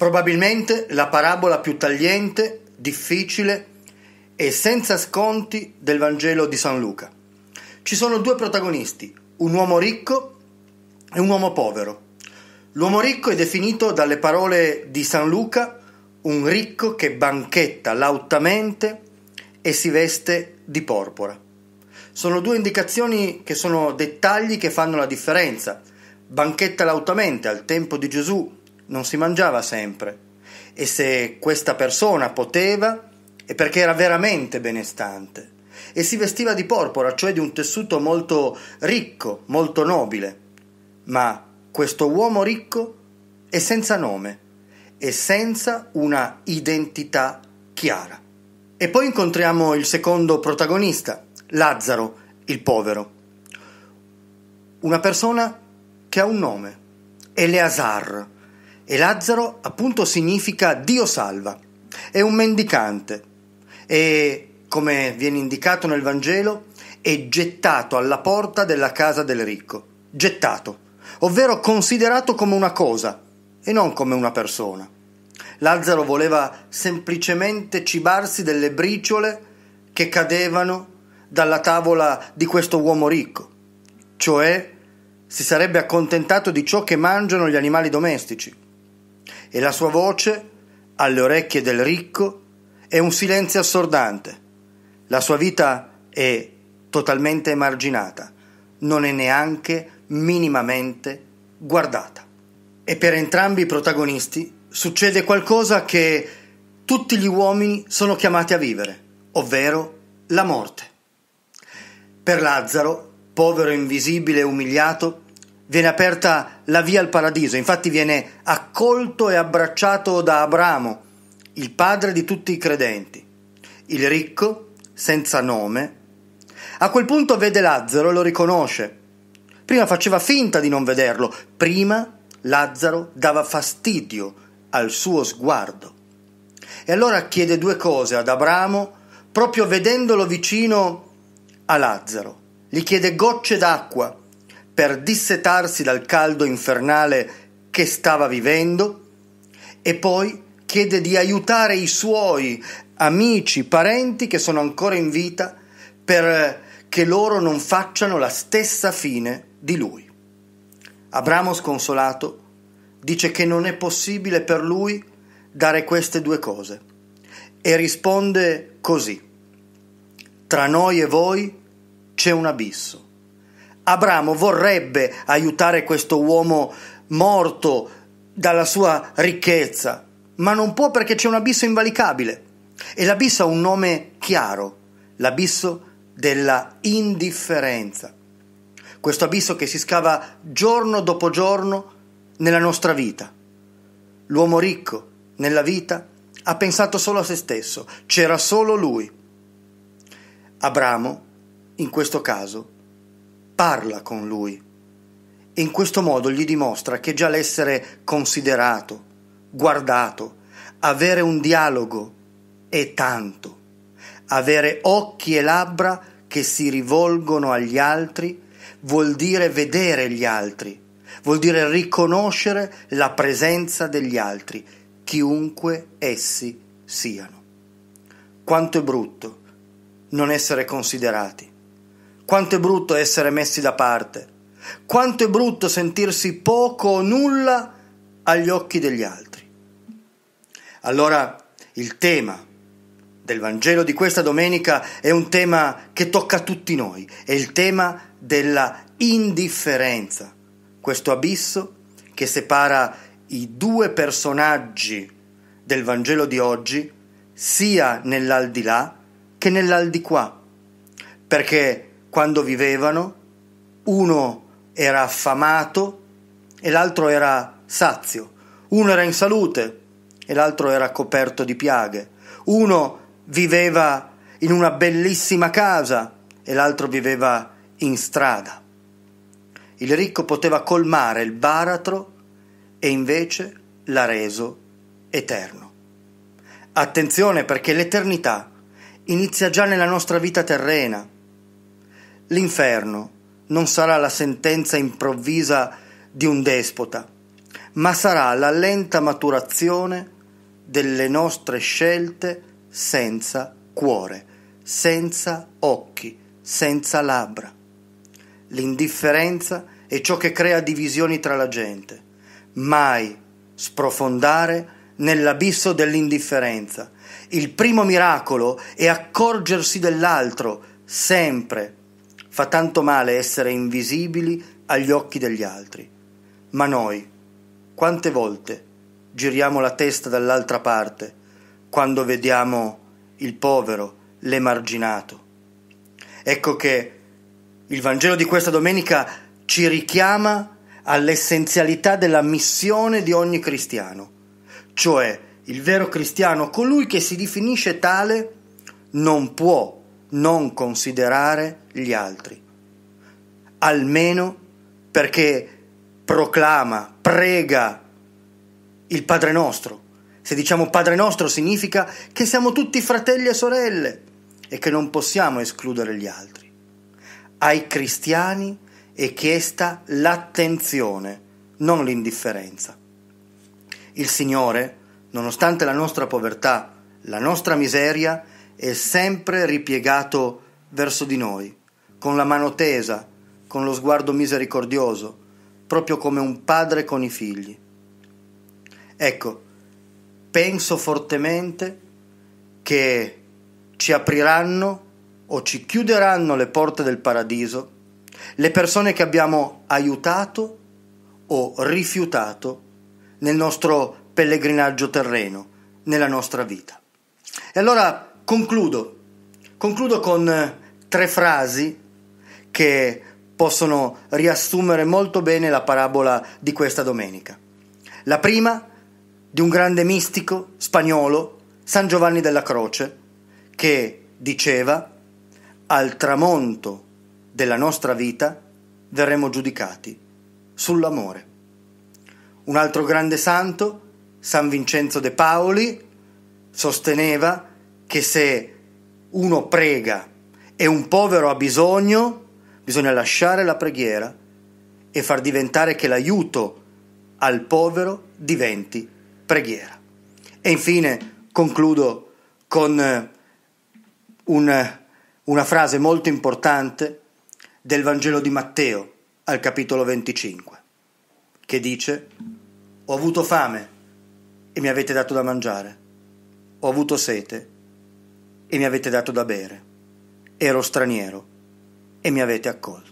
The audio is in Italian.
Probabilmente la parabola più tagliente, difficile e senza sconti del Vangelo di San Luca. Ci sono due protagonisti, un uomo ricco e un uomo povero. L'uomo ricco è definito dalle parole di San Luca un ricco che banchetta lautamente e si veste di porpora. Sono due indicazioni che sono dettagli che fanno la differenza. Banchetta lautamente al tempo di Gesù non si mangiava sempre e se questa persona poteva è perché era veramente benestante e si vestiva di porpora, cioè di un tessuto molto ricco, molto nobile. Ma questo uomo ricco è senza nome e senza una identità chiara. E poi incontriamo il secondo protagonista, Lazzaro, il povero. Una persona che ha un nome, Eleazar e Lazzaro appunto significa Dio salva, è un mendicante e, come viene indicato nel Vangelo, è gettato alla porta della casa del ricco, gettato, ovvero considerato come una cosa e non come una persona. Lazzaro voleva semplicemente cibarsi delle briciole che cadevano dalla tavola di questo uomo ricco, cioè si sarebbe accontentato di ciò che mangiano gli animali domestici e la sua voce, alle orecchie del ricco, è un silenzio assordante. La sua vita è totalmente emarginata, non è neanche minimamente guardata. E per entrambi i protagonisti succede qualcosa che tutti gli uomini sono chiamati a vivere, ovvero la morte. Per Lazzaro, povero invisibile e umiliato, viene aperta la via al paradiso, infatti viene accolto e abbracciato da Abramo, il padre di tutti i credenti, il ricco, senza nome. A quel punto vede Lazzaro e lo riconosce. Prima faceva finta di non vederlo, prima Lazzaro dava fastidio al suo sguardo. E allora chiede due cose ad Abramo, proprio vedendolo vicino a Lazzaro. Gli chiede gocce d'acqua per dissetarsi dal caldo infernale che stava vivendo e poi chiede di aiutare i suoi amici, parenti che sono ancora in vita perché loro non facciano la stessa fine di lui. Abramo sconsolato dice che non è possibile per lui dare queste due cose e risponde così, tra noi e voi c'è un abisso Abramo vorrebbe aiutare questo uomo morto dalla sua ricchezza, ma non può perché c'è un abisso invalicabile. E l'abisso ha un nome chiaro, l'abisso della indifferenza. Questo abisso che si scava giorno dopo giorno nella nostra vita. L'uomo ricco nella vita ha pensato solo a se stesso, c'era solo lui. Abramo, in questo caso, parla con lui. In questo modo gli dimostra che già l'essere considerato, guardato, avere un dialogo è tanto, avere occhi e labbra che si rivolgono agli altri vuol dire vedere gli altri, vuol dire riconoscere la presenza degli altri, chiunque essi siano. Quanto è brutto non essere considerati quanto è brutto essere messi da parte. Quanto è brutto sentirsi poco o nulla agli occhi degli altri. Allora il tema del Vangelo di questa domenica è un tema che tocca a tutti noi, è il tema della indifferenza, questo abisso che separa i due personaggi del Vangelo di oggi, sia nell'aldilà che nell'aldiquà, perché quando vivevano, uno era affamato e l'altro era sazio, uno era in salute e l'altro era coperto di piaghe, uno viveva in una bellissima casa e l'altro viveva in strada. Il ricco poteva colmare il baratro e invece l'ha reso eterno. Attenzione perché l'eternità inizia già nella nostra vita terrena L'inferno non sarà la sentenza improvvisa di un despota, ma sarà la lenta maturazione delle nostre scelte senza cuore, senza occhi, senza labbra. L'indifferenza è ciò che crea divisioni tra la gente. Mai sprofondare nell'abisso dell'indifferenza. Il primo miracolo è accorgersi dell'altro, sempre Fa tanto male essere invisibili agli occhi degli altri. Ma noi, quante volte giriamo la testa dall'altra parte quando vediamo il povero, l'emarginato? Ecco che il Vangelo di questa domenica ci richiama all'essenzialità della missione di ogni cristiano, cioè il vero cristiano, colui che si definisce tale, non può non considerare gli altri, almeno perché proclama, prega il Padre nostro. Se diciamo Padre nostro significa che siamo tutti fratelli e sorelle e che non possiamo escludere gli altri. Ai cristiani è chiesta l'attenzione, non l'indifferenza. Il Signore, nonostante la nostra povertà, la nostra miseria, e sempre ripiegato verso di noi, con la mano tesa, con lo sguardo misericordioso, proprio come un padre con i figli. Ecco, penso fortemente che ci apriranno o ci chiuderanno le porte del paradiso le persone che abbiamo aiutato o rifiutato nel nostro pellegrinaggio terreno, nella nostra vita. E allora Concludo, concludo con eh, tre frasi che possono riassumere molto bene la parabola di questa domenica. La prima di un grande mistico spagnolo, San Giovanni della Croce, che diceva al tramonto della nostra vita verremo giudicati sull'amore. Un altro grande santo, San Vincenzo de Paoli, sosteneva che se uno prega e un povero ha bisogno, bisogna lasciare la preghiera e far diventare che l'aiuto al povero diventi preghiera. E infine concludo con eh, un, una frase molto importante del Vangelo di Matteo al capitolo 25, che dice, ho avuto fame e mi avete dato da mangiare, ho avuto sete e mi avete dato da bere. Ero straniero e mi avete accolto.